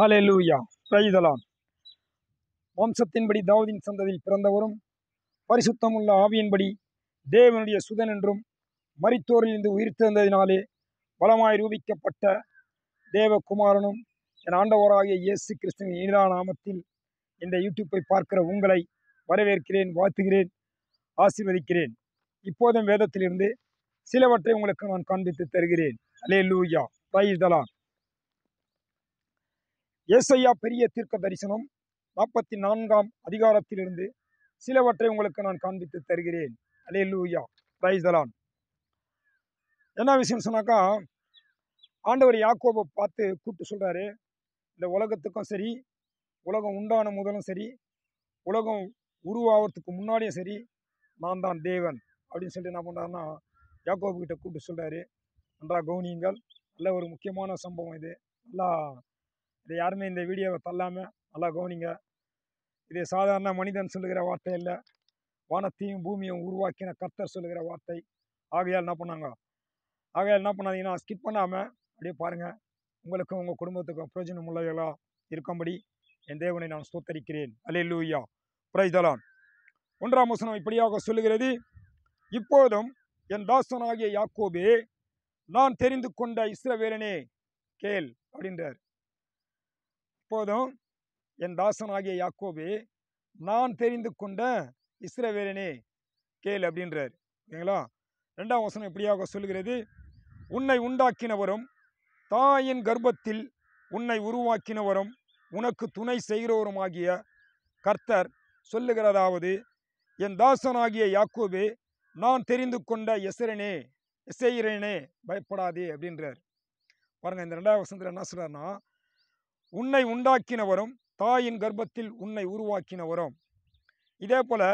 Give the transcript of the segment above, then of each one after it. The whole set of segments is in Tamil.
ஹலே லூயா பிரைதலான் வம்சத்தின்படி தாவதின் சந்ததியில் பிறந்தவரும் பரிசுத்தமுள்ள ஆவியின்படி தேவனுடைய சுதன் என்றும் உயிர் திறந்ததினாலே பலமாய் ரூபிக்கப்பட்ட தேவகுமாரனும் என் ஆண்டவராகிய இயேசு கிறிஸ்துவின் இனிதா நாமத்தில் இந்த யூடியூப்பை பார்க்கிற உங்களை வரவேற்கிறேன் வாழ்த்துகிறேன் ஆசீர்வதிக்கிறேன் இப்போதும் வேதத்திலிருந்து சிலவற்றை உங்களுக்கு நான் காண்பித்து தருகிறேன் அலே லூயா பிரைதலான் ஏசையா பெரிய தீர்க்க தரிசனம் நாற்பத்தி நான்காம் அதிகாரத்திலிருந்து சிலவற்றை உங்களுக்கு நான் காண்பித்து தருகிறேன் அலே லூயா ரைசலான் என்ன விஷயம் சொன்னாக்கா ஆண்டவர் யாக்கோபை பார்த்து கூப்பிட்டு சொல்கிறாரு இந்த உலகத்துக்கும் சரி உலகம் உண்டான முதலும் சரி உலகம் உருவாகிறதுக்கு முன்னாடியும் சரி நான் தான் தேவன் அப்படின்னு சொல்லிட்டு என்ன பண்ணுறாருன்னா கிட்டே கூப்பிட்டு சொல்கிறாரு நன்றா கவுனியுங்கள் நல்ல ஒரு முக்கியமான சம்பவம் இது நல்லா இதை யாருமே இந்த வீடியோவை தள்ளாமல் நல்லா கவனிங்க இது சாதாரண மனிதன் சொல்லுகிற வார்த்தை இல்லை வானத்தையும் பூமியும் உருவாக்கின கர்த்தர் சொல்லுகிற வார்த்தை ஆகையால் என்ன பண்ணாங்க ஆகையால் என்ன பண்ணாதீங்கன்னா ஸ்கிப் பண்ணாமல் அப்படியே பாருங்கள் உங்களுக்கும் உங்கள் குடும்பத்துக்கும் பிரயோஜனம் உள்ளவர்களாக இருக்கும்படி என் தேவனை நான் ஸ்தோத்தரிக்கிறேன் அலே லூயா பிரைதலான் ஒன்றாம் வசனம் இப்படியாக சொல்லுகிறது இப்போதும் என் தாசனாகிய யாக்கோபே நான் தெரிந்து கொண்ட இஸ்ரவேலனே கேள் அப்படின்றார் அப்போதும் என் தாசனாகிய யாக்கோபே நான் தெரிந்து கொண்ட இஸ்ரவேலனே கேள் அப்படின்றார் ஓகேங்களா ரெண்டாம் வசனம் எப்படியாக சொல்கிறது உன்னை உண்டாக்கினவரும் தாயின் கர்ப்பத்தில் உன்னை உருவாக்கினவரும் உனக்கு துணை செய்கிறவரும் ஆகிய கர்த்தர் சொல்லுகிறதாவது என் தாசனாகிய யாக்கோபே நான் தெரிந்து கொண்ட எசரனே இசைகிறேனே பயப்படாதே அப்படின்றார் பாருங்கள் இந்த ரெண்டாவது வசனத்தில் என்ன சொல்கிறார்னா உன்னை உண்டாக்கினவரும் தாயின் கர்ப்பத்தில் உன்னை உருவாக்கினவரும் இதே போல்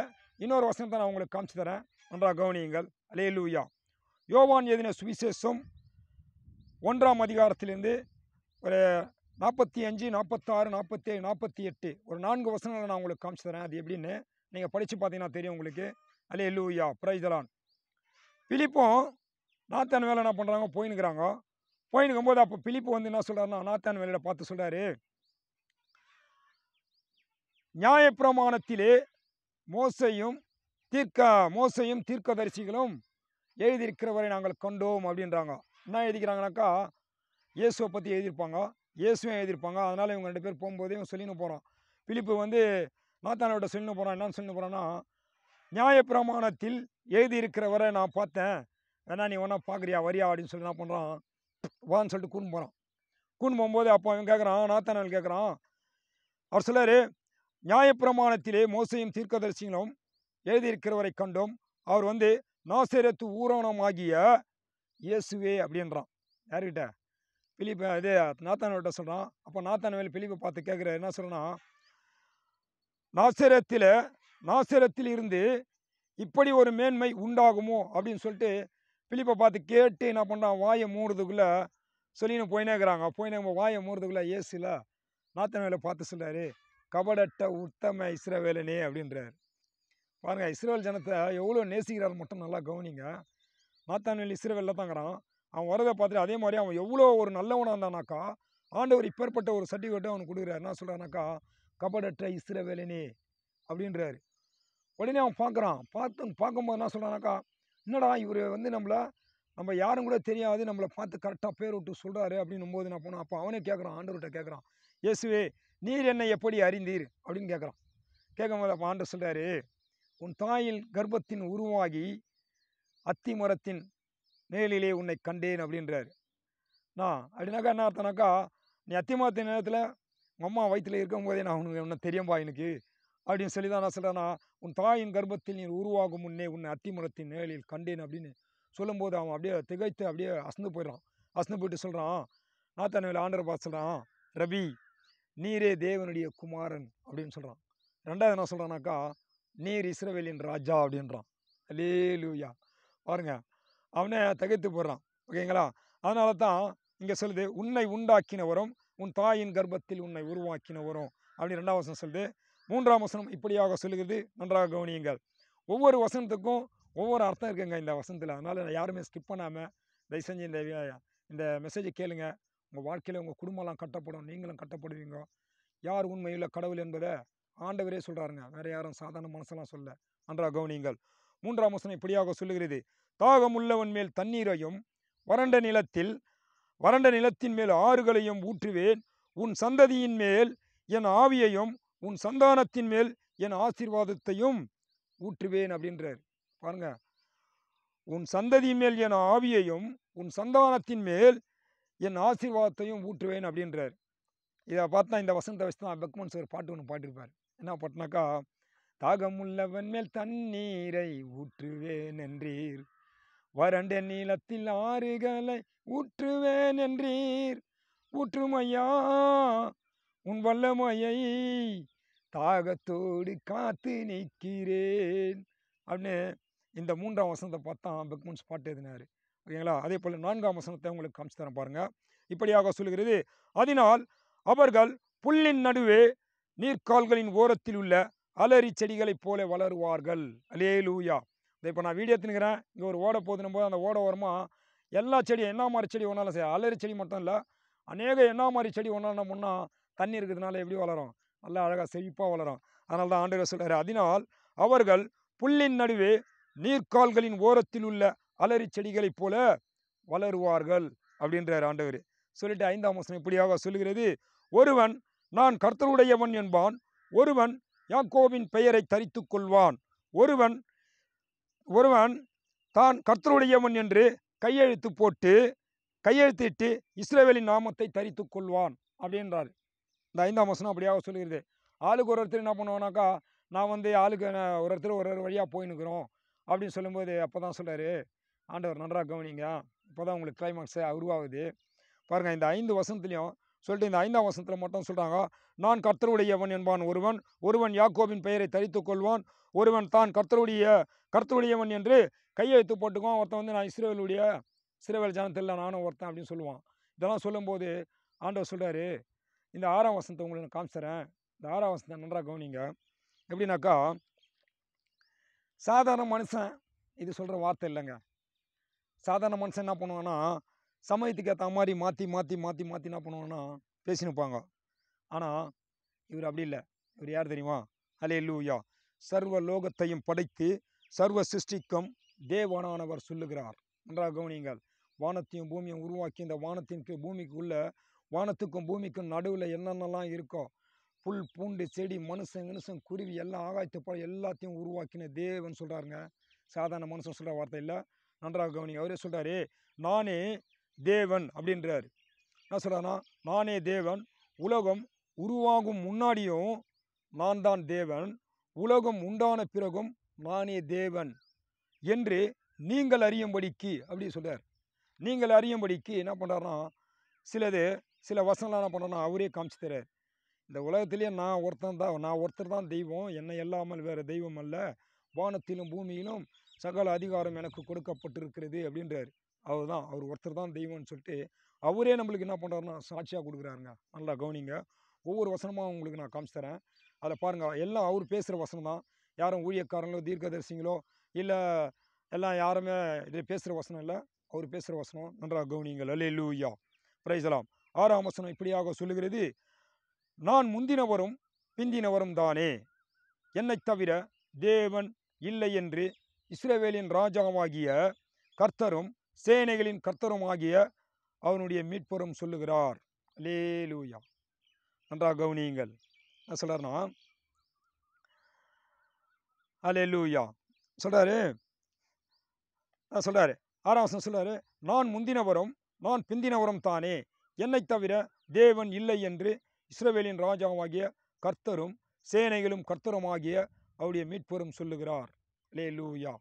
இன்னொரு வசனத்தை நான் உங்களுக்கு காமிச்சு தரேன் நன்றாக கவனியுங்கள் அலே லூயா யோவான் எதின சுவிசேஷம் ஒன்றாம் அதிகாரத்திலிருந்து ஒரு நாற்பத்தி அஞ்சு நாற்பத்தாறு நாற்பத்தேழு நாற்பத்தி எட்டு ஒரு நான்கு வசனங்களை நான் உங்களுக்கு காமிச்சு தரேன் அது எப்படின்னு நீங்கள் படித்து பார்த்தீங்கன்னா தெரியும் உங்களுக்கு அலே லூயா பிரைதலான் பிலிப்பும் நாத்தன் வேலை என்ன பண்ணுறாங்க போயின்னுக்கிறாங்க போயின்னு இருக்கும்போது அப்போ பிலிப்பு வந்து என்ன சொல்கிறாருன்னா நாத்தான் வேலையில் பார்த்து சொல்கிறாரு நியாயப்பிரமாணத்திலே மோசையும் தீர்க்க மோசையும் தீர்க்கதரிசிகளும் எழுதியிருக்கிறவரை நாங்கள் கண்டோம் அப்படின்றாங்க என்ன எழுதிக்கிறாங்கனாக்கா இயேசுவை பற்றி எழுதியிருப்பாங்க இயேசுவும் எழுதியிருப்பாங்க அதனால் இவங்க ரெண்டு பேர் போகும்போது இவங்க சொல்லின்னு போகிறோம் பிலிப்பு வந்து நாத்தானோட சொல்லின்னு போகிறான் என்னன்னு சொல்லிட்டு போகிறான்னா நியாயப்பிரமாணத்தில் எழுதியிருக்கிறவரை நான் பார்த்தேன் வேணா நீ ஒன்றா பார்க்குறியா வரியா அப்படின்னு சொல்லி என்ன பண்ணுறான் வான்னு சொல்லிட்டு கூண் போகிறான் கூண் போகும்போது அப்போ அவன் கேட்குறான் நாத்தனால் கேட்குறான் அவர் சிலர் நியாயப்பிரமாணத்திலே மோசையும் தீர்க்கதரிசிகளும் எழுதியிருக்கிறவரை கண்டோம் அவர் வந்து ஊரோணம் ஆகிய இயேசுவே அப்படின்றான் யார்கிட்ட பிலிப்ப இது நாத்தானவர்கிட்ட சொல்கிறான் அப்போ நாத்தானவேல் பிலிப்பை பார்த்து கேட்குற என்ன சொல்கிறனா நாசிரத்தில் நாசிரத்தில் இருந்து இப்படி ஒரு மேன்மை உண்டாகுமோ அப்படின்னு சொல்லிட்டு பிலிப்பை பார்த்து கேட்டு என்ன பண்ணான் வாயை மூடுறதுக்குள்ளே சொல்லின்னு போயினே இருக்கிறாங்க போயினே வாயை மூடுறதுக்குள்ளே ஏசில நாத்தனவேலை பார்த்து சொல்கிறாரு கபடட்ட உத்தம இஸ்ரவேலனே அப்படின்றார் பாருங்கள் இஸ்ரேல் ஜனத்தை எவ்வளோ நேசிக்கிறார் மட்டும் நல்லா கவனிங்க நாத்தான்வேல் இஸ்ரேவேலில் தாங்கிறான் அவன் வரதை பார்த்துட்டு அதே மாதிரி அவன் எவ்வளோ ஒரு நல்லவனாக இருந்தானாக்கா ஆண்டவர் இப்பேற்பட்ட ஒரு சர்டிஃபிகேட்டை அவனுக்கு கொடுக்குறாரு என்ன சொல்கிறானாக்கா கபடற்ற இஸ்ரவேலனே அப்படின்றாரு உடனே அவன் பார்க்குறான் பார்த்து பார்க்கும்போது என்ன சொல்கிறானாக்கா என்னடா இவர் வந்து நம்மளை நம்ம யாரும் கூட தெரியாது நம்மளை பார்த்து கரெக்டாக பேர் விட்டு சொல்கிறாரு போது நான் போனோம் அப்போ அவனே கேட்குறான் ஆண்டவர்கிட்ட கேட்குறான் இயேசுவே நீர் என்னை எப்படி அறிந்தீர் அப்படின்னு கேட்குறான் கேட்கும்போது அப்போ ஆண்டர் சொல்கிறாரு உன் தாயில் கர்ப்பத்தின் உருவாகி அத்தி மரத்தின் மேலிலே உன்னை கண்டேன் அப்படின்றார் நான் அப்படின்னாக்கா என்ன அர்த்தனாக்கா நீ அத்தி மரத்தின் நேரத்தில் அம்மா வயிற்றில் இருக்கும் போதே நான் உனக்கு உன்னை தெரியும்பா எனக்கு அப்படின்னு சொல்லி தான் நான் சொல்கிறேன்னா உன் தாயின் கர்ப்பத்தில் நீர் உருவாகும் முன்னே உன்னை அத்திமரத்தின் நிழலில் கண்டேன் அப்படின்னு சொல்லும்போது அவன் அப்படியே திகைத்து அப்படியே அசந்து போயிடுறான் அசந்து போயிட்டு சொல்கிறான் நாத்தானவில் ஆண்டர் பார்த்து சொல்கிறான் ரவி நீரே தேவனுடைய குமாரன் அப்படின்னு சொல்கிறான் ரெண்டாவது என்ன சொல்கிறானாக்கா நீர் இஸ்ரவேலின் ராஜா அப்படின்றான் லே லூயா பாருங்க அவனே தகைத்து போடுறான் ஓகேங்களா அதனால தான் இங்கே சொல்லுது உன்னை உண்டாக்கினவரும் உன் தாயின் கர்ப்பத்தில் உன்னை உருவாக்கினவரும் அப்படின்னு ரெண்டாவது வருஷம் சொல்லுது மூன்றாம் வசனம் இப்படியாக சொல்லுகிறது நன்றாக கவனியுங்கள் ஒவ்வொரு வசனத்துக்கும் ஒவ்வொரு அர்த்தம் இருக்குங்க இந்த வசனத்தில் அதனால் யாருமே ஸ்கிப் பண்ணாமல் தயவு செஞ்சு இந்த இந்த மெசேஜை கேளுங்க உங்கள் வாழ்க்கையில் உங்கள் குடும்பம்லாம் கட்டப்படும் நீங்களும் கட்டப்படுவீங்க யார் உண்மையுள்ள கடவுள் என்பதை ஆண்டவரே சொல்கிறாருங்க வேறு யாரும் சாதாரண மனசெல்லாம் சொல்ல நன்றாக கவனியுங்கள் மூன்றாம் வசனம் இப்படியாக சொல்லுகிறது தாகம் உள்ளவன் மேல் தண்ணீரையும் வறண்ட நிலத்தில் வறண்ட நிலத்தின் மேல் ஆறுகளையும் ஊற்றுவேன் உன் சந்ததியின் மேல் என் ஆவியையும் உன் சந்தானத்தின் மேல் என் ஆசீர்வாதத்தையும் ஊற்றுவேன் அப்படின்றார் பாருங்க உன் சந்ததி மேல் என் ஆவியையும் உன் சந்தானத்தின் மேல் என் ஆசீர்வாதத்தையும் ஊற்றுவேன் அப்படின்றார் இதை பார்த்தா இந்த வசந்த வச்சு தான் பெக்மன் சார் பாட்டு ஒன்று பாட்டிருப்பார் என்ன பாட்டுனாக்கா தாகமுள்ளவன் மேல் தண்ணீரை ஊற்றுவேன் என்றீர் வறண்ட நீளத்தில் ஆறுகளை ஊற்றுவேன் என்றீர் ஊற்றுமையா உன் வல்லமையை தாகத்தோடு காத்து நிற்கிறேன் அப்படின்னு இந்த மூன்றாம் வசனத்தை பார்த்தா பெக்மன்ஸ் பாட்டு எழுதினார் ஓகேங்களா அதே போல் நான்காம் வசனத்தை உங்களுக்கு காமிச்சு தரேன் பாருங்கள் இப்படியாக சொல்கிறது அதனால் அவர்கள் புல்லின் நடுவே நீர்க்கால்களின் ஓரத்தில் உள்ள அலரி செடிகளைப் போல வளருவார்கள் அலே லூயா இதை இப்போ நான் வீடியோ தின்னுக்கிறேன் இங்கே ஒரு ஓட போதுனும் போது அந்த ஓட ஓரமாக எல்லா செடியும் என்ன மாதிரி செடி ஒன்றாலும் சரி அலரி செடி மட்டும் இல்லை அநேக என்ன மாதிரி செடி ஒன்றாலும் முன்னால் தண்ணி இருக்கிறதுனால எப்படி வளரும் நல்லா அழகாக செழிப்பாக வளரும் அதனால் தான் ஆண்டு சொல்கிறார் அதனால் அவர்கள் புல்லின் நடுவே நீர்க்கால்களின் ஓரத்தில் உள்ள அலறி செடிகளைப் போல வளருவார்கள் அப்படின்றார் ஆண்டவர் சொல்லிட்டு ஐந்தாம் வசனம் இப்படியாக சொல்லுகிறது ஒருவன் நான் கர்த்தருடையவன் என்பான் ஒருவன் யாக்கோவின் பெயரை தரித்து கொள்வான் ஒருவன் ஒருவன் தான் கர்த்தருடையவன் என்று கையெழுத்து போட்டு கையெழுத்திட்டு இஸ்ரேவேலின் நாமத்தை தரித்து கொள்வான் அப்படின்றார் இந்த ஐந்தாம் வசனம் அப்படியாக சொல்லிடுது ஆளுக்கு ஒரு ஒருத்தர் என்ன பண்ணுவோன்னாக்கா நான் வந்து ஆளுக்கு ஒரு ஒருத்தர் ஒரு ஒரு வழியாக போயின்னுக்குறோம் அப்படின்னு சொல்லும்போது அப்போ தான் சொல்கிறார் ஆண்டவர் நன்றாக கவனிங்க இப்போ தான் உங்களுக்கு கிளைமாக்ஸு உருவாகுது பாருங்கள் இந்த ஐந்து வசனத்துலேயும் சொல்லிட்டு இந்த ஐந்தாம் வசனத்தில் மட்டும் சொல்கிறாங்க நான் கர்த்தருடையவன் என்பான் ஒருவன் ஒருவன் யாக்கோவின் பெயரை தரித்து கொள்வான் ஒருவன் தான் கர்த்தருடைய கர்த்தருடையவன் என்று கையெழுத்து போட்டுக்குவான் ஒருத்தன் வந்து நான் இஸ்ரேலுடைய சிறுவேல் ஜனத்தில் நானும் ஒருத்தன் அப்படின்னு சொல்லுவான் இதெல்லாம் சொல்லும்போது ஆண்டவர் சொல்கிறாரு இந்த ஆறாம் வசனத்தை உங்களை நான் காமிச்சுறேன் இந்த ஆறாம் வசனத்தை நன்றாக கவனிங்க எப்படின்னாக்கா சாதாரண மனுஷன் இது சொல்கிற வார்த்தை இல்லைங்க சாதாரண மனுஷன் என்ன பண்ணுவான்னா சமயத்துக்கு ஏற்ற மாதிரி மாற்றி மாற்றி மாற்றி மாற்றி என்ன பண்ணுவான்னா பேசி நிற்பாங்க ஆனால் இவர் அப்படி இல்லை இவர் யார் தெரியுமா அலே லூயா சர்வ லோகத்தையும் படைத்து சர்வ சிருஷ்டிக்கும் தேவனானவர் சொல்லுகிறார் நன்றாக கவனியுங்கள் வானத்தையும் பூமியும் உருவாக்கி இந்த வானத்தின் பூமிக்குள்ளே வானத்துக்கும் பூமிக்கும் நடுவில் என்னென்னலாம் இருக்கோ புல் பூண்டு செடி மனுஷன் மனுஷன் குருவி எல்லாம் ஆகாயத்து பழம் எல்லாத்தையும் உருவாக்கின தேவன் சொல்கிறாருங்க சாதாரண மனுஷன் சொல்கிற வார்த்தை இல்லை நன்றாக கவனிங்க அவரே சொல்கிறாரு நானே தேவன் அப்படின்றார் என்ன சொல்கிறாருன்னா நானே தேவன் உலகம் உருவாகும் முன்னாடியும் நான் தான் தேவன் உலகம் உண்டான பிறகும் நானே தேவன் என்று நீங்கள் அறியும்படிக்கு அப்படின்னு சொல்கிறார் நீங்கள் அறியும்படிக்கு என்ன பண்ணுறாருன்னா சிலது சில வசனம்லாம் என்ன பண்ணணும் அவரே காமிச்சு தரார் இந்த உலகத்திலேயே நான் ஒருத்தன் தான் நான் ஒருத்தர் தான் தெய்வம் என்னை இல்லாமல் வேறு தெய்வம் அல்ல வானத்திலும் பூமியிலும் சகல அதிகாரம் எனக்கு கொடுக்கப்பட்டிருக்கிறது அப்படின்றார் அவர் தான் அவர் ஒருத்தர் தான் தெய்வம்னு சொல்லிட்டு அவரே நம்மளுக்கு என்ன பண்ணுறாருன்னா சாட்சியாக கொடுக்குறாருங்க நல்லா கவனிங்க ஒவ்வொரு வசனமாக உங்களுக்கு நான் காமிச்சு தரேன் அதில் பாருங்கள் எல்லாம் அவர் பேசுகிற வசனம் தான் யாரும் ஊழியக்காரங்களோ தீர்க்கதரிசிங்களோ இல்லை எல்லாம் யாருமே இது பேசுகிற வசனம் இல்லை அவர் பேசுகிற வசனம் நன்றாக கவனிங்க அல்ல லூயா பிரைஸ்லாம் ஆறாம் வசனம் இப்படியாக சொல்லுகிறது நான் முந்தினவரும் பிந்தினவரும் தானே என்னைத் தவிர தேவன் இல்லை என்று இஸ்ரேவேலின் ராஜாவாகிய கர்த்தரும் சேனைகளின் கர்த்தரும் ஆகிய அவனுடைய மீட்பரும் சொல்லுகிறார் லேலூயா நன்றாக கவுனியுங்கள் என்ன சொல்கிறார்னா அலேலூயா சொல்கிறாரு சொல்கிறாரு ஆறாம் வசனம் சொல்கிறாரு நான் முந்தினவரும் நான் பிந்தினவரும் தானே என்னை தவிர தேவன் இல்லை என்று இஸ்ரவேலின் ராஜாவாகிய கர்த்தரும் சேனைகளும் கர்த்தருமாகிய அவருடைய மீட்பரும் சொல்லுகிறார் லே லூயா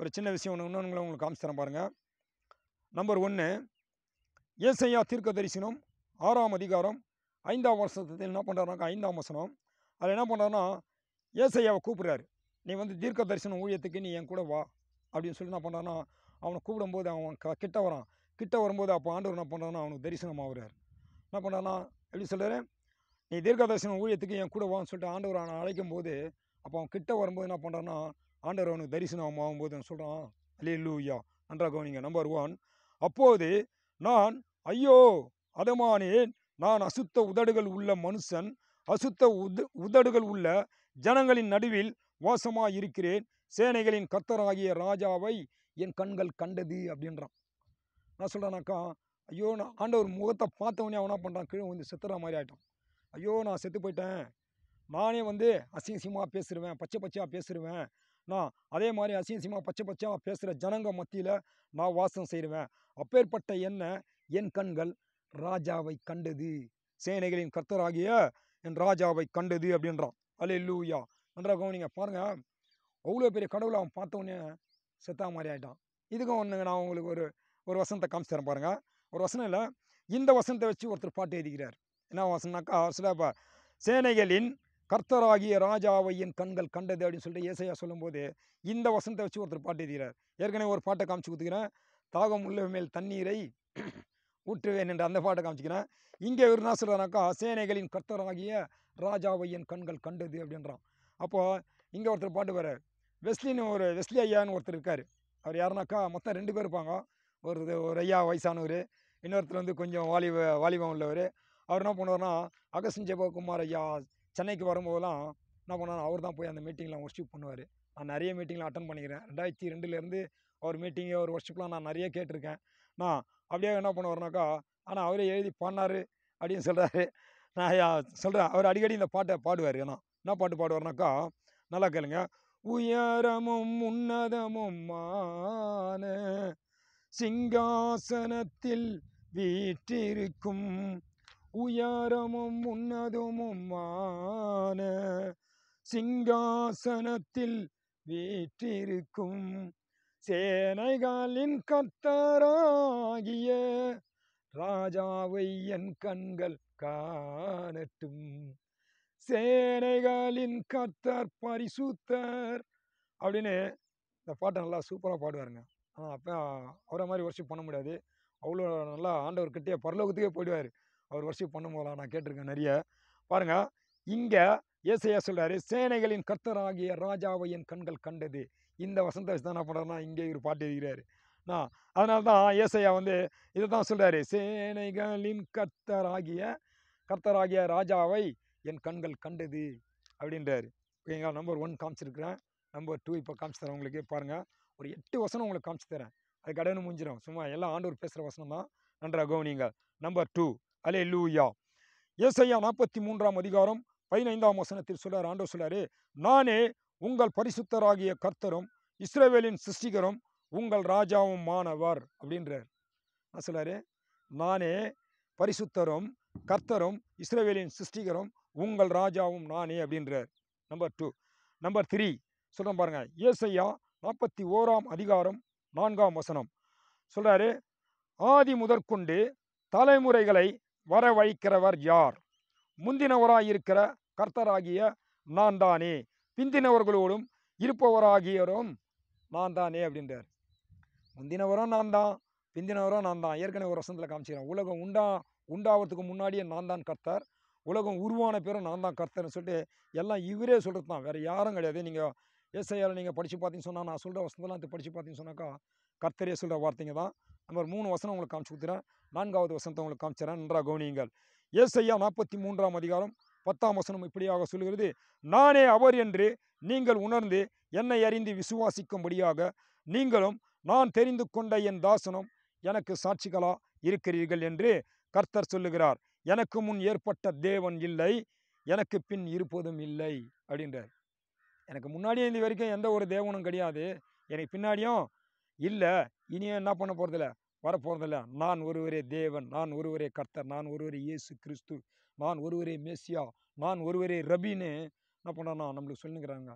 ஒரு சின்ன விஷயம் ஒன்று இன்னொன்று உங்களுக்கு காமிச்சிடறேன் பாருங்கள் நம்பர் ஒன்று ஏசையா தீர்க்க தரிசனம் ஆறாம் அதிகாரம் ஐந்தாம் வருஷத்தில் என்ன பண்ணுறாருனாக்கா ஐந்தாம் வசனம் அதில் என்ன பண்ணுறாருன்னா ஏசையாவை கூப்பிட்றாரு நீ வந்து தீர்க்க தரிசனம் ஊழியத்துக்கு நீ என் கூட வா அப்படின்னு சொல்லி என்ன பண்ணுறான்னா அவனை கூப்பிடும்போது அவன் கிட்ட வரான் கிட்ட வரும்போது அப்போ ஆண்டவர் என்ன பண்ணுறாருன்னா அவனுக்கு தரிசனம் ஆகுறார் என்ன பண்ணுறாருன்னா எப்படி சொல்கிறார் நீ தீர்க்க தரிசனம் ஊழியத்துக்கு என் கூட வான்னு சொல்லிட்டு ஆண்டவர் அவனை அழைக்கும் போது அப்போ அவன் கிட்ட வரும்போது என்ன பண்ணுறான்னா ஆண்டவர் அவனுக்கு தரிசனம் ஆகும்போது அவன் சொல்கிறான் அலே லூயா நன்றாக கவனிங்க நம்பர் ஒன் அப்போது நான் ஐயோ அதமானேன் நான் அசுத்த உதடுகள் உள்ள மனுஷன் அசுத்த உத உதடுகள் உள்ள ஜனங்களின் நடுவில் வாசமாக இருக்கிறேன் சேனைகளின் கத்தராகிய ராஜாவை என் கண்கள் கண்டது அப்படின்றான் என்ன சொல்கிறானாக்கா ஐயோ நான் ஆண்டவர் முகத்தை பார்த்தவொன்னே அவன் என்ன பண்ணுறான் கீழே வந்து செத்துற மாதிரி ஆகிட்டான் ஐயோ நான் செத்து போயிட்டேன் நானே வந்து அசிங்கசியமாக பேசிடுவேன் பச்சை பச்சையாக பேசிடுவேன் நான் அதே மாதிரி அசிங்கசியமாக பச்சை பச்சையாக பேசுகிற ஜனங்க மத்தியில் நான் வாசம் செய்டுவேன் அப்பேற்பட்ட என்ன என் கண்கள் ராஜாவை கண்டது சேனைகளின் கர்த்தராகிய என் ராஜாவை கண்டது அப்படின்றான் அலே லூயா நன்றாக நீங்கள் பாருங்கள் அவ்வளோ பெரிய கடவுளை அவன் பார்த்தவொன்னே செத்தா மாதிரி ஆகிட்டான் இதுக்கும் ஒன்றுங்க நான் உங்களுக்கு ஒரு ஒரு வசனத்தை காமிச்சு பாருங்கள் ஒரு வசனம் இல்லை இந்த வசனத்தை வச்சு ஒருத்தர் பாட்டு எழுதுகிறார் என்ன வசனாக்கா அவர் சில சேனைகளின் கர்த்தராகிய ராஜாவை என் கண்கள் கண்டது அப்படின்னு சொல்லிட்டு ஏசையா சொல்லும்போது இந்த வசனத்தை வச்சு ஒருத்தர் பாட்டு எழுதுகிறார் ஏற்கனவே ஒரு பாட்டை காமிச்சு கொடுத்துக்கிறேன் தாகம் உள்ள மேல் தண்ணீரை ஊற்றுவேன் என்று அந்த பாட்டை காமிச்சிக்கிறேன் இங்கே இவர் என்ன சேனைகளின் கர்த்தராகிய ராஜாவை என் கண்கள் கண்டது அப்படின்றான் அப்போது இங்கே ஒருத்தர் பாட்டு வர வெஸ்லின்னு ஒரு வெஸ்லி ஐயான்னு ஒருத்தர் இருக்கார் அவர் யாருனாக்கா மொத்தம் ரெண்டு பேர் இருப்பாங்க ஒரு ஒரு ஐயா வயசானவர் இன்னொருத்தர் வந்து கொஞ்சம் வாலிப வாலிபம் உள்ளவர் அவர் என்ன பண்ணுவார்னா அகஸ்தன் ஜெயபகுமார் ஐயா சென்னைக்கு வரும்போதெல்லாம் என்ன பண்ணுவார் அவர் தான் போய் அந்த மீட்டிங்லாம் ஒர்ஷிப் பண்ணுவார் நான் நிறைய மீட்டிங்லாம் அட்டன் பண்ணிக்கிறேன் ரெண்டாயிரத்தி ரெண்டுலேருந்து அவர் மீட்டிங்கு ஒரு ஒர்ஷிப்லாம் நான் நிறைய கேட்டிருக்கேன் நான் அப்படியே என்ன பண்ணுவார்னாக்கா ஆனால் அவரே எழுதி பாடினார் அப்படின்னு சொல்கிறாரு நான் சொல்கிறேன் அவர் அடிக்கடி இந்த பாட்டை பாடுவார் ஏன்னா என்ன பாட்டு பாடுவார்னாக்கா நல்லா கேளுங்க உயரமும் உன்னதமும் மான சிங்காசனத்தில் வீற்றிருக்கும் உயரமும் உன்னதுமுமான சிங்காசனத்தில் வீற்றிருக்கும் சேனைகளின் கத்தராகிய ராஜாவை என் கண்கள் காணட்டும் சேனைகளின் கத்தர் பரிசுத்தர் அப்படின்னு இந்த பாட்டை நல்லா சூப்பராக பாடுவாருங்க ஆனால் அப்போ அவரை மாதிரி ஒர்ஷிப் பண்ண முடியாது அவ்வளோ நல்லா கிட்டே பரலோகத்துக்கே போயிடுவார் அவர் ஒர்ஷிப் பண்ணும் போகலாம் நான் கேட்டிருக்கேன் நிறைய பாருங்கள் இங்கே ஏசையா சொல்கிறாரு சேனைகளின் கர்த்தராகிய ராஜாவை என் கண்கள் கண்டது இந்த வசந்த தான் என்ன பண்ணுறேன்னா இங்கே இவர் பாட்டு எழுதுகிறாரு நான் அதனால தான் ஏசையா வந்து இதை தான் சொல்கிறாரு சேனைகளின் கர்த்தராகிய கர்த்தராகிய ராஜாவை என் கண்கள் கண்டது அப்படின்றாரு ஓகேங்களா நம்பர் ஒன் காமிச்சிருக்கிறேன் நம்பர் டூ இப்போ காமிச்சு தரேன் உங்களுக்கு பாருங்கள் ஒரு எட்டு வசனம் உங்களுக்கு காமிச்சு தரேன் அது கடவுள் முடிஞ்சிடும் சும்மா எல்லாம் ஆண்டோர் பேசுகிற வசனம் தான் நன்றாக கவனிங்க நம்பர் டூ அலே லூயா ஏசையா நாற்பத்தி மூன்றாம் அதிகாரம் பதினைந்தாம் வசனத்தில் சொல்கிறார் ஆண்டோர் சொல்கிறாரு நானே உங்கள் பரிசுத்தராகிய கர்த்தரும் இஸ்ரேவேலின் சிருஷ்டிகரும் உங்கள் ராஜாவும் மாணவர் அப்படின்றார் நான் சொல்கிறாரு நானே பரிசுத்தரும் கர்த்தரும் இஸ்ரேவேலின் சிருஷ்டிகரும் உங்கள் ராஜாவும் நானே அப்படின்றார் நம்பர் டூ நம்பர் த்ரீ சொல்கிறேன் பாருங்கள் ஏசையா நாற்பத்தி ஓராம் அதிகாரம் நான்காம் வசனம் சொல்கிறாரு ஆதி முதற்கொண்டு தலைமுறைகளை வரவழைக்கிறவர் யார் முந்தினவராயிருக்கிற கர்த்தராகிய நான் தானே பிந்தினவர்களோடும் இருப்பவராகியரும் நான் தானே அப்படின்றார் முந்தினவரும் நான் தான் பிந்தினவரும் நான் தான் ஏற்கனவே ஒரு வசனத்தில் காமிச்சிக்கிறேன் உலகம் உண்டா உண்டாவதுக்கு முன்னாடியே நான் தான் கர்த்தர் உலகம் உருவான பேரும் நான் தான் கர்த்தர்னு சொல்லிட்டு எல்லாம் இவரே சொல்கிறது தான் வேறு யாரும் கிடையாது நீங்கள் ஏசையால் நீங்கள் படித்து பார்த்தீங்கன்னு சொன்னால் நான் சொல்கிற வசனத்தெல்லாம் படித்து பார்த்தீங்கன்னு சொன்னாக்கா கர்த்தரே சொல்கிற வார்த்தைங்க தான் நம்பர் மூணு வசனம் உங்களுக்கு காமிச்சு கொடுத்துறேன் நான்காவது வசனத்தை உங்களுக்கு காமிச்சிடறேன் நன்றாக கவனியுங்கள் ஏசையா நாற்பத்தி மூன்றாம் அதிகாரம் பத்தாம் வசனம் இப்படியாக சொல்கிறது நானே அவர் என்று நீங்கள் உணர்ந்து என்னை அறிந்து விசுவாசிக்கும்படியாக நீங்களும் நான் தெரிந்து கொண்ட என் தாசனம் எனக்கு சாட்சிகளா இருக்கிறீர்கள் என்று கர்த்தர் சொல்லுகிறார் எனக்கு முன் ஏற்பட்ட தேவன் இல்லை எனக்கு பின் இருப்பதும் இல்லை அப்படின்றார் எனக்கு முன்னாடியும் இது வரைக்கும் எந்த ஒரு தேவனும் கிடையாது எனக்கு பின்னாடியும் இல்லை இனியும் என்ன பண்ண போகிறதில்ல வரப்போகிறதில்ல நான் ஒருவரே தேவன் நான் ஒருவரே கர்த்தர் நான் ஒருவரே இயேசு கிறிஸ்து நான் ஒருவரே மேசியா நான் ஒருவரே ரபின்னு என்ன பண்ணானா நம்மளுக்கு சொல்லுங்கிறாங்க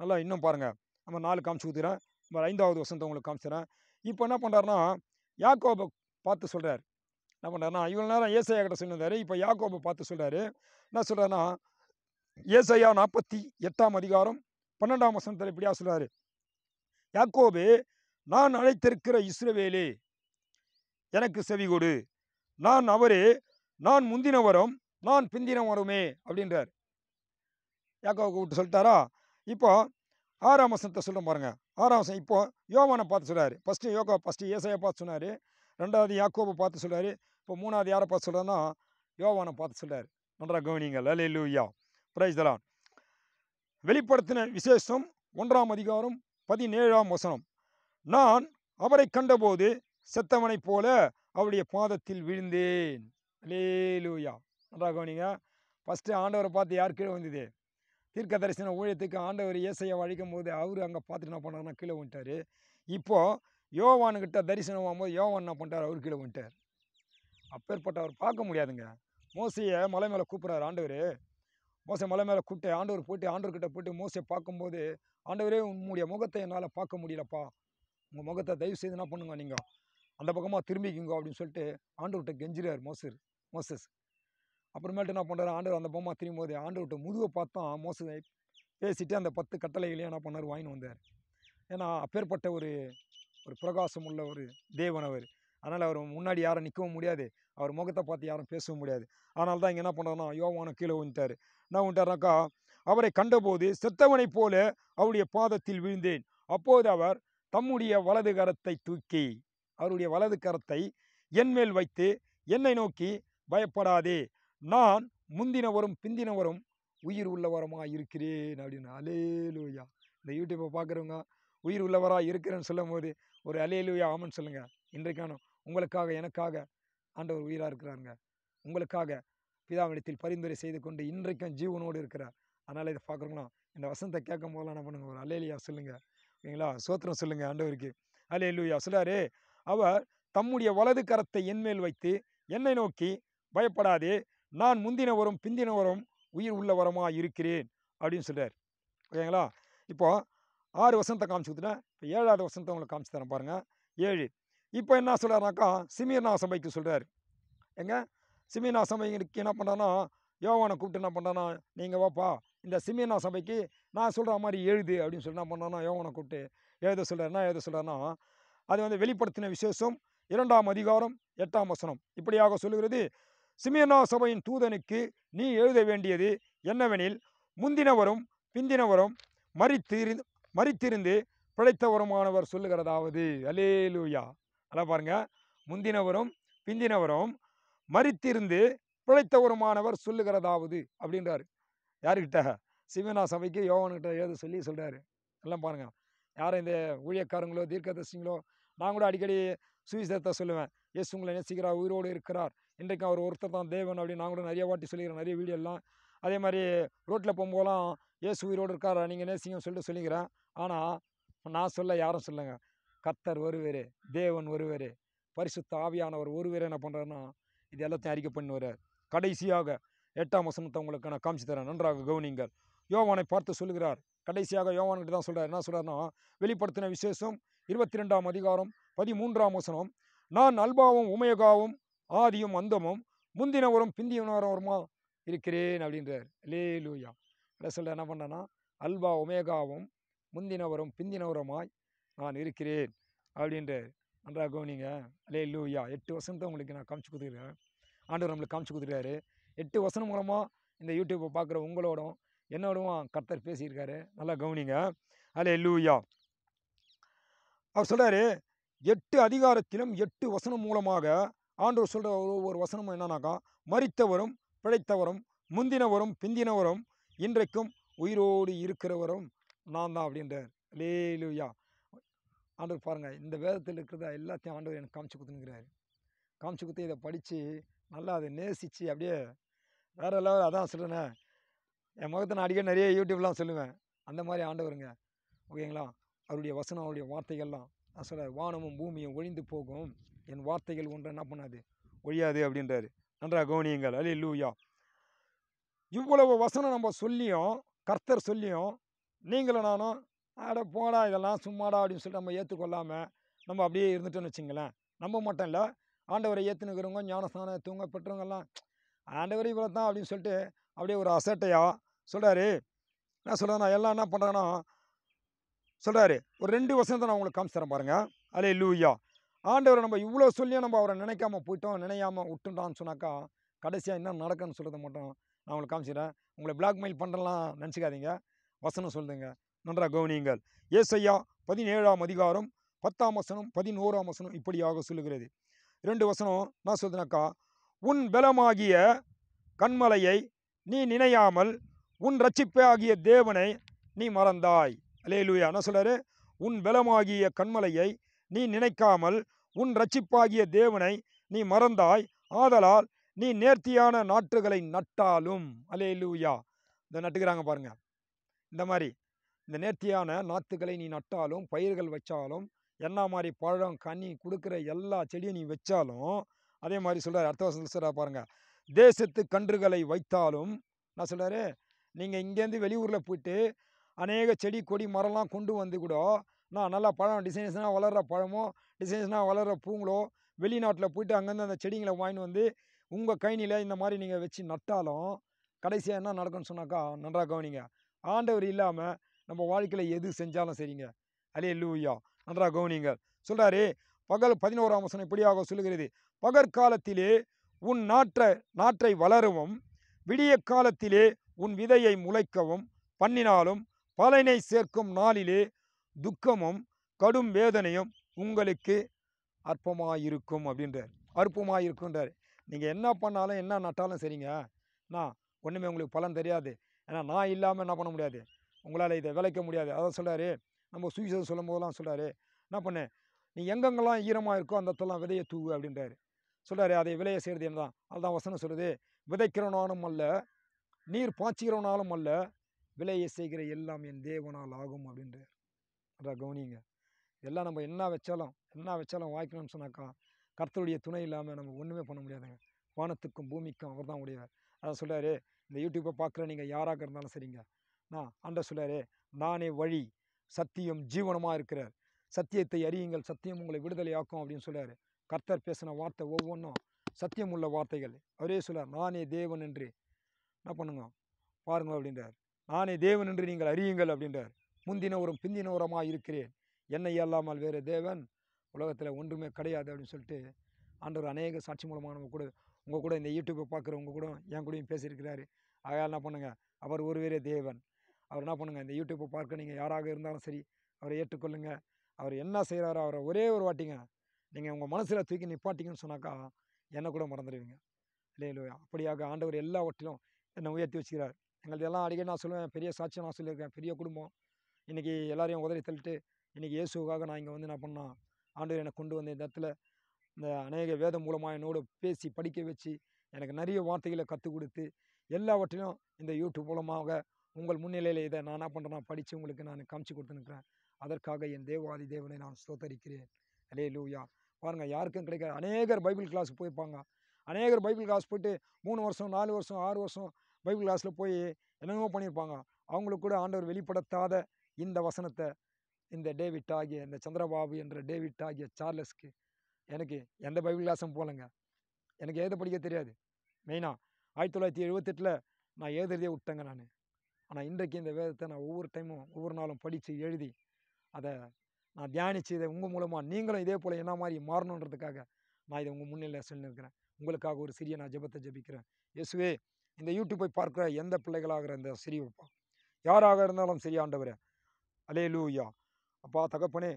நல்லா இன்னும் பாருங்கள் நம்ம நாலு காமிச்சு ஊற்றுறேன் நம்ம ஐந்தாவது வசந்த உங்களுக்கு காமிச்சுறேன் இப்போ என்ன பண்ணுறாருன்னா யாக்கோபை பார்த்து சொல்கிறார் என்ன பண்ணுறாருனா இவ்வளோ நேரம் ஏசையா கிட்ட சொல்லியிருந்தாரு இப்போ யாக்கோபை பார்த்து சொல்கிறாரு என்ன சொல்கிறாருன்னா ஏசையா நாற்பத்தி எட்டாம் அதிகாரம் பன்னெண்டாம் வசனத்தில் இப்படியா சொல்கிறாரு யாக்கோபு நான் அழைத்திருக்கிற இஸ்ரவேலே எனக்கு செவி கொடு நான் அவரே நான் முந்தின நான் பிந்தின அப்படின்றார் யாக்கோவுக்கு விட்டு சொல்லிட்டாரா இப்போ ஆறாம் வசனத்தை சொல்ல பாருங்க ஆறாம் வசனம் இப்போ யோகானை பார்த்து சொல்கிறாரு ஃபஸ்ட்டு யோகா ஃபஸ்ட்டு ஏசையை பார்த்து சொன்னார் ரெண்டாவது யாக்கோவை பார்த்து சொல்கிறாரு இப்போ மூணாவது யாரை பார்த்து சொல்கிறாருன்னா யோகானை பார்த்து சொல்கிறார் நன்றாக கவனிங்க லலே லூயா பிரைஸ் தலான் வெளிப்படுத்தின விசேஷம் ஒன்றாம் அதிகாரம் பதினேழாம் வசனம் நான் அவரை கண்டபோது செத்தவனைப் போல அவருடைய பாதத்தில் விழுந்தேன் லேலூயா நன்றாக கவனிங்க ஃபஸ்ட்டு ஆண்டவரை பார்த்து யார் கீழே வந்தது தீர்க்க தரிசன ஊழியத்துக்கு ஆண்டவர் இயேசையை வழிக்கும் போது அவர் அங்கே பார்த்துட்டு என்ன பண்ணாருன்னா கீழே வந்துட்டார் இப்போது யோவானுக்கிட்ட தரிசனம் ஆகும்போது யோவான் என்ன பண்ணிட்டார் அவர் கீழே வந்துட்டார் அப்பேற்பட்டவர் பார்க்க முடியாதுங்க மோசையை மலை மேலே கூப்பிட்றாரு ஆண்டவர் மோசை மலை மேலே கூப்பிட்டு ஆண்டவர் போயிட்டு ஆண்டவர்கிட்ட போயிட்டு மோசை பார்க்கும்போது ஆண்டவரே உங்களுடைய முகத்தை என்னால் பார்க்க முடியலப்பா உங்கள் முகத்தை தயவு செய்து என்ன பண்ணுங்க நீங்கள் அந்த பக்கமாக திரும்பிக்குங்க அப்படின்னு சொல்லிட்டு ஆண்டவர்கிட்ட கெஞ்சிறார் மோசர் மோசஸ் அப்புறமேட்டு என்ன பண்ணுறாரு ஆண்டவர் அந்த பொம்மா திரும்பும் போது ஆண்டவர்கிட்ட முதுவை பார்த்தோம் மோசை பேசிட்டு அந்த பத்து கட்டளைகளையும் என்ன பண்ணார் வாங்கின்னு வந்தார் ஏன்னா அப்பேற்பட்ட ஒரு ஒரு பிரகாசம் உள்ள ஒரு தேவன் அவர் அதனால் அவர் முன்னாடி யாரும் நிற்கவும் முடியாது அவர் முகத்தை பார்த்து யாரும் பேசவும் முடியாது அதனால தான் இங்கே என்ன பண்ணுறோன்னா யோவானம் கீழே விழுந்துட்டார் என்ன விழுந்துட்டார்னாக்கா அவரை கண்டபோது செத்தவனைப் போல அவருடைய பாதத்தில் விழுந்தேன் அப்போது அவர் தம்முடைய வலது கரத்தை தூக்கி அவருடைய வலது கரத்தை என்மேல் வைத்து என்னை நோக்கி பயப்படாதே நான் முந்தினவரும் பிந்தினவரும் உயிர் உள்ளவரமாக இருக்கிறேன் அப்படின்னு அலேலூயா இந்த யூடியூப்பை பார்க்குறவங்க உயிர் உள்ளவராக இருக்கிறேன்னு சொல்லும் போது ஒரு அலேலூயா ஆமன்னு சொல்லுங்கள் இன்றைக்கான உங்களுக்காக எனக்காக ஆண்டவர் உயிராக இருக்கிறாருங்க உங்களுக்காக பிதாவிடத்தில் பரிந்துரை செய்து கொண்டு இன்றைக்கும் ஜீவனோடு இருக்கிறார் அதனால் இதை பார்க்குறோங்களா இந்த வசந்தத்தை கேட்கும் போதெல்லாம் என்ன பண்ணுங்க ஒரு அலேலியா சொல்லுங்கள் ஓகேங்களா சோத்திரம் சொல்லுங்கள் ஆண்டவருக்கு அலையிலுயா சொல்லாரு அவர் தம்முடைய வலது கரத்தை என்மேல் வைத்து என்னை நோக்கி பயப்படாதே நான் முந்தினவரும் பிந்தினவரும் உயிர் உள்ளவரமாக இருக்கிறேன் அப்படின்னு சொல்கிறார் ஓகேங்களா இப்போது ஆறு வசந்தத்தை காமிச்சு கொடுத்துட்டேன் இப்போ ஏழாவது வசனத்தை உங்களுக்கு காமிச்சு தரேன் பாருங்கள் ஏழு இப்போ என்ன சொல்கிறாருனாக்கா சிமீர்னா சபைக்கு சொல்கிறார் எங்க சிமீனா சபைக்கு என்ன பண்ணுறான்னா யோவானை கூப்பிட்டு என்ன பண்ணுறான்னா நீங்கள் வாப்பா இந்த சிமீனா சபைக்கு நான் சொல்கிற மாதிரி எழுது அப்படின்னு சொல்லி என்ன பண்ணுறான்னா யோவானை கூப்பிட்டு எழுத சொல்கிறேன்னா எழுத சொல்கிறேன்னா அது வந்து வெளிப்படுத்தின விசேஷம் இரண்டாம் அதிகாரம் எட்டாம் வசனம் இப்படியாக சொல்லுகிறது சிமியனா சபையின் தூதனுக்கு நீ எழுத வேண்டியது என்னவெனில் முந்தினவரும் பிந்தினவரும் மறித்திரு மறித்திருந்து பிழைத்தவருமானவர் சொல்லுகிறதாவது அலேலூயா அதான் பாருங்க முந்தினவரும் பிந்தினவரும் மறித்திருந்து பிழைத்தவருமானவர் சொல்லுகிறதாவது அப்படின்றாரு யாருக்கிட்ட சிவனா சபைக்கு யோகனுக்கிட்ட ஏதோ சொல்லி சொல்கிறாரு எல்லாம் பாருங்க யாரும் இந்த ஊழியக்காரங்களோ தீர்க்கதர்சிங்களோ நான் கூட அடிக்கடி சுவிசேதத்தை சொல்லுவேன் ஏசு உங்களை நேசிக்கிறார் உயிரோடு இருக்கிறார் இன்றைக்கும் அவர் ஒருத்தர் தான் தேவன் அப்படின்னு நான் கூட நிறைய வாட்டி சொல்லிக்கிறேன் நிறைய வீடியோலாம் அதே மாதிரி ரோட்டில் போகும்போதெல்லாம் ஏசு உயிரோடு இருக்காரா நீங்கள் நேசிங்கன்னு சொல்லிட்டு சொல்லிக்கிறேன் ஆனால் நான் சொல்ல யாரும் சொல்லுங்கள் கர்த்தர் ஒருவர் தேவன் ஒருவர் பரிசுத்த ஆவியானவர் ஒருவர் என்ன பண்ணுறாருன்னா இது எல்லாத்தையும் அறிக்கை பண்ணி வர்றார் கடைசியாக எட்டாம் வசனத்தை உங்களுக்கு நான் காமிச்சு தரேன் நன்றாக கவனிங்கள் யோவானை பார்த்து சொல்கிறார் கடைசியாக யோவான்கிட்ட தான் சொல்கிறார் என்ன சொல்கிறார்னா வெளிப்படுத்தின விசேஷம் இருபத்தி ரெண்டாம் அதிகாரம் பதிமூன்றாம் வசனம் நான் அல்பாவும் உமயகாவும் ஆதியும் அந்தமும் முந்தினவரும் பிந்தியனவருமா இருக்கிறேன் அப்படின்றார் லே லூயா சொல்ல என்ன பண்ணனா அல்பா உமேகாவும் முந்தினவரும் பிந்தினவருமாய் நான் இருக்கிறேன் அப்படின்றார் நன்றாக கவனிங்க அலே லூயா எட்டு வசனத்தை உங்களுக்கு நான் காமிச்சு கொடுத்துருக்கேன் ஆண்டவர் நம்மளுக்கு காமிச்சு கொடுத்துருக்காரு எட்டு வசனம் மூலமாக இந்த யூடியூப்பை பார்க்குற உங்களோடும் என்னோடும் கர்த்தர் பேசியிருக்காரு நல்லா கவனிங்க அலே லூயா அவர் சொல்கிறாரு எட்டு அதிகாரத்திலும் எட்டு வசனம் மூலமாக ஆண்டவர் சொல்கிற ஒவ்வொரு வசனமும் என்னன்னாக்கா மறித்தவரும் பிழைத்தவரும் முந்தினவரும் பிந்தினவரும் இன்றைக்கும் உயிரோடு இருக்கிறவரும் நான் தான் அப்படின்றார் லேலுயா ஆண்டவர் பாருங்கள் இந்த வேதத்தில் இருக்கிறத எல்லாத்தையும் ஆண்டவர் எனக்கு காமிச்சு கொடுத்துனுக்குறாரு காமிச்சு கொடுத்து இதை படித்து நல்லா அதை நேசித்து அப்படியே வேறு லெவல் அதான் சொல்கிறேனே என் முகத்தை நான் அடிக்கடி நிறைய யூடியூப்லாம் சொல்லுவேன் அந்த மாதிரி ஆண்டவருங்க ஓகேங்களா அவருடைய வசனம் அவருடைய வார்த்தைகள்லாம் நான் சொல்ல வானமும் பூமியும் ஒழிந்து போகும் என் வார்த்தைகள் ஒன்று என்ன பண்ணாது ஒழியாது அப்படின்றாரு நன்றாக கவனியுங்கள் அலி லூயா இவ்வளவு வசனம் நம்ம சொல்லியும் கர்த்தர் சொல்லியும் நீங்களும் நானும் அட போடா இதெல்லாம் சும்மாடா அப்படின்னு சொல்லிட்டு நம்ம ஏற்றுக்கொள்ளாமல் நம்ம அப்படியே இருந்துட்டோன்னு வச்சுங்களேன் நம்ம மட்டும் இல்லை ஆண்டவரை ஏற்றுனுக்குறவங்க ஞானஸ்தானம் தூங்க பெற்றவங்கெல்லாம் ஆண்டவர் இவ்வளோ தான் அப்படின்னு சொல்லிட்டு அப்படியே ஒரு அசட்டையா சொல்கிறாரு என்ன நான் எல்லாம் என்ன பண்ணுறேன்னா சொல்கிறாரு ஒரு ரெண்டு வருஷம் நான் உங்களுக்கு காமிச்சிடறேன் பாருங்கள் அலே லூயா ஆண்டவரை நம்ம இவ்வளோ சொல்லியும் நம்ம அவரை நினைக்காமல் போயிட்டோம் நினையாமல் விட்டுட்டான்னு சொன்னாக்கா கடைசியாக என்ன நடக்குன்னு சொல்கிறத மட்டும் நான் உங்களுக்கு காமிச்சிடுறேன் உங்களை பிளாக்மெயில் பண்ணுறலாம் நினச்சிக்காதீங்க வசனம் சொல்லுதுங்க நன்றாக கவனியுங்கள் ஏசையா பதினேழாம் அதிகாரம் பத்தாம் வசனம் பதினோராம் வசனம் இப்படியாக சொல்லுகிறது ரெண்டு வசனம் நான் சொல்லுனாக்கா உன் பலமாகிய கண்மலையை நீ நினையாமல் உன் ரட்சிப்பே ஆகிய தேவனை நீ மறந்தாய் அலேலுயா என்ன சொல்கிறாரு உன் பலமாகிய கண்மலையை நீ நினைக்காமல் உன் ரட்சிப்பாகிய தேவனை நீ மறந்தாய் ஆதலால் நீ நேர்த்தியான நாற்றுகளை நட்டாலும் லூயா இந்த நட்டுக்கிறாங்க பாருங்கள் இந்த மாதிரி இந்த நேர்த்தியான நாற்றுகளை நீ நட்டாலும் பயிர்கள் வச்சாலும் என்ன மாதிரி பழம் கனி கொடுக்குற எல்லா செடியும் நீ வச்சாலும் அதே மாதிரி சொல்கிறார் அடுத்த வருஷத்தில் சொல்கிறார் பாருங்கள் தேசத்து கன்றுகளை வைத்தாலும் நான் சொல்கிறாரு நீங்கள் இங்கேருந்து வெளியூரில் போயிட்டு அநேக செடி கொடி மரம்லாம் கொண்டு வந்து கூட நான் நல்லா பழம் டிசைன்ஸ்னால் வளர்கிற பழமோ டிசைன்ஸ்னால் வளர்கிற பூங்களோ வெளிநாட்டில் போயிட்டு அங்கேருந்து அந்த செடிங்களை வாங்கிட்டு வந்து உங்கள் கைனியில் இந்த மாதிரி நீங்கள் வச்சு நட்டாலும் கடைசியாக என்ன நடக்கும்னு சொன்னாக்கா நன்றாக கவனிங்க ஆண்டவர் இல்லாமல் நம்ம வாழ்க்கையில் எது செஞ்சாலும் சரிங்க அலே லூயா நன்றா கவுனிங்க சொல்கிறாரு பகல் பதினோராம் வசனம் இப்படியாக சொல்லுகிறது பகற்காலத்திலே உன் நாற்ற நாற்றை வளரவும் விடிய காலத்திலே உன் விதையை முளைக்கவும் பண்ணினாலும் பலனை சேர்க்கும் நாளிலே துக்கமும் கடும் வேதனையும் உங்களுக்கு அற்பமாயிருக்கும் அப்படின்றார் அற்பமாயிருக்குன்றார் நீங்கள் என்ன பண்ணாலும் என்ன நட்டாலும் சரிங்க நான் ஒன்றுமே உங்களுக்கு பலன் தெரியாது ஏன்னா நான் இல்லாமல் என்ன பண்ண முடியாது உங்களால் இதை விளைக்க முடியாது அதான் சொல்கிறாரு நம்ம சுவிசேஷம் சொல்லும் போதெல்லாம் சொல்கிறாரு என்ன பண்ணு நீ எங்கெங்கெல்லாம் ஈரமாக இருக்கோ அந்த இடத்துலாம் விதையை தூவு அப்படின்றாரு சொல்கிறாரு அதை விளைய செய்கிறது என்ன தான் அதுதான் வசனம் சொல்லுது விதைக்கிறவனாலும் அல்ல நீர் பாய்ச்சிக்கிறவனாலும் அல்ல விளைய செய்கிற எல்லாம் என் தேவனால் ஆகும் அப்படின்றார் அதான் கவனிங்க எல்லாம் நம்ம என்ன வச்சாலும் என்ன வச்சாலும் வாய்க்கணும்னு சொன்னாக்கா கர்த்தருடைய துணை இல்லாமல் நம்ம ஒன்றுமே பண்ண முடியாதுங்க வானத்துக்கும் பூமிக்கும் அவர் தான் உடையவர் அதை சொல்கிறாரு இந்த யூடியூப்பை பார்க்குற நீங்கள் யாராக இருந்தாலும் சரிங்க நான் ஆண்ட சொல்லாரே நானே வழி சத்தியம் ஜீவனமாக இருக்கிறார் சத்தியத்தை அறியுங்கள் சத்தியம் உங்களை விடுதலையாக்கும் அப்படின்னு சொல்கிறாரு கர்த்தர் பேசின வார்த்தை ஒவ்வொன்றும் சத்தியம் உள்ள வார்த்தைகள் அவரே சொல்லார் நானே தேவன் என்று என்ன பண்ணுங்க பாருங்க அப்படின்றார் நானே தேவன் என்று நீங்கள் அறியுங்கள் அப்படின்றார் முந்தினவரும் பிந்தினவரமாக இருக்கிறேன் என்னை இல்லாமல் வேறு தேவன் உலகத்தில் ஒன்றுமே கிடையாது அப்படின்னு சொல்லிட்டு ஆண்டவர் அநேக சாட்சி மூலமாக நம்ம கூட உங்கள் கூட இந்த யூடியூப்பை பார்க்குறவங்க கூட என் கூடயும் பேசியிருக்கிறாரு ஆகையால் என்ன பண்ணுங்கள் அவர் ஒருவேரே தேவன் அவர் என்ன பண்ணுங்கள் இந்த யூடியூப்பை பார்க்க நீங்கள் யாராக இருந்தாலும் சரி அவரை ஏற்றுக்கொள்ளுங்கள் அவர் என்ன செய்கிறாரோ அவரை ஒரே ஒரு வாட்டிங்க நீங்கள் உங்கள் மனசில் தூக்கி நிப்பாட்டிங்கன்னு சொன்னாக்கா என்னை கூட மறந்துடுவீங்க இல்லையா அப்படியாக ஆண்டவர் எல்லா வட்டிலும் என்னை உயர்த்தி வச்சுக்கிறார் எங்களுக்கு எல்லாம் அடிக்கடி நான் சொல்லுவேன் பெரிய சாட்சியம் நான் சொல்லியிருக்கேன் பெரிய குடும்பம் இன்றைக்கி எல்லாரையும் உதவி தள்ளிட்டு இன்றைக்கி இயேசுக்காக நான் இங்கே வந்து என்ன பண்ணால் ஆண்டவர் என்னை கொண்டு வந்த இந்த இடத்துல இந்த அநேக வேதம் மூலமாக என்னோட பேசி படிக்க வச்சு எனக்கு நிறைய வார்த்தைகளை கற்றுக் கொடுத்து எல்லாவற்றிலும் இந்த யூடியூப் மூலமாக உங்கள் முன்னிலையில் இதை நான் என்ன பண்ணுறேன் படித்து உங்களுக்கு நான் காமிச்சு கொடுத்துருக்குறேன் அதற்காக என் தேவாதி தேவனை நான் ஸ்தோத்தரிக்கிறேன் அலே லூயா பாருங்கள் யாருக்கும் கிடைக்காது அநேகர் பைபிள் கிளாஸுக்கு போயிருப்பாங்க அநேகர் பைபிள் கிளாஸ் போயிட்டு மூணு வருஷம் நாலு வருஷம் ஆறு வருஷம் பைபிள் கிளாஸில் போய் என்னென்னமோ பண்ணியிருப்பாங்க அவங்களுக்கு கூட ஆண்டவர் வெளிப்படுத்தாத இந்த வசனத்தை இந்த டேவிட் ஆகிய இந்த சந்திரபாபு என்ற டேவிட் ஆகிய சார்லஸ்க்கு எனக்கு எந்த பைபிள் கிளாஸும் போகலைங்க எனக்கு எழுத படிக்க தெரியாது மெயினாக ஆயிரத்தி தொள்ளாயிரத்தி எழுபத்தெட்டில் நான் எழுதுறதே விட்டேங்க நான் ஆனால் இன்றைக்கு இந்த வேதத்தை நான் ஒவ்வொரு டைமும் ஒவ்வொரு நாளும் படித்து எழுதி அதை நான் தியானித்து இதை உங்கள் மூலமாக நீங்களும் இதே போல் என்ன மாதிரி மாறணுன்றதுக்காக நான் இதை உங்கள் முன்னிலையில் சொல்லியிருக்கிறேன் உங்களுக்காக ஒரு சிறிய நான் ஜபத்தை ஜபிக்கிறேன் இயேசுவே இந்த யூடியூப்பை பார்க்குற எந்த பிள்ளைகளாக இருந்த சிறியப்பா யாராக இருந்தாலும் சரியாண்டவர் அலே லூயா அப்பா தகப்பனே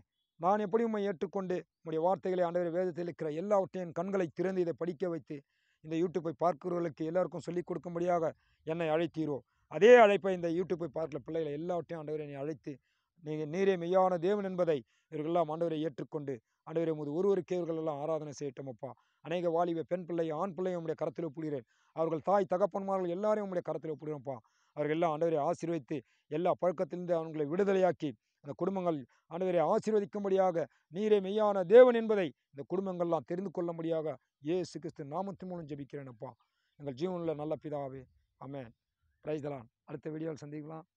நான் எப்படி உண்மை ஏற்றுக்கொண்டு உங்களுடைய வார்த்தைகளை ஆண்டவர் வேதத்தில் இருக்கிற எல்லாவற்றையும் கண்களை திறந்து இதை படிக்க வைத்து இந்த யூடியூப்பை பார்க்கிறவர்களுக்கு எல்லாருக்கும் சொல்லிக் கொடுக்கும்படியாக என்னை அழைத்தீரோ அதே அழைப்பை இந்த யூடியூப்பை பார்க்கல பிள்ளைகளை எல்லாவற்றையும் ஆண்டவரை நீ அழைத்து நீங்கள் நீரே மெய்யான தேவன் என்பதை இவர்களெல்லாம் ஆண்டவரை ஏற்றுக்கொண்டு ஆண்டவரை உமது ஒருவருக்கே இவர்களெல்லாம் ஆராதனை செய்யட்டும் அப்பா அநேக வாலிப பெண் பிள்ளை ஆண் பிள்ளையும் உங்களுடைய கரத்தில் ஒப்புகிறேன் அவர்கள் தாய் தகப்பன்மார்கள் எல்லாரையும் உங்களுடைய கரத்தில் ஒப்புகிறோம்ப்பா அவர்கள் எல்லாம் ஆண்டவரை ஆசீர்வதித்து எல்லா பழக்கத்திலிருந்து அவங்களை விடுதலையாக்கி அந்த குடும்பங்கள் ஆண்டவரை ஆசீர்வதிக்கும்படியாக நீரே மெய்யான தேவன் என்பதை இந்த குடும்பங்கள்லாம் தெரிந்து கொள்ள முடியாக ஏசு கிறிஸ்து நாமத்து மூலம் ஜபிக்கிறேனப்பா எங்கள் ஜீவனில் நல்ல பிதாவே அமேன் பிரைஸ் தரலாம் அடுத்த வீடியோவில் சந்திக்கலாம்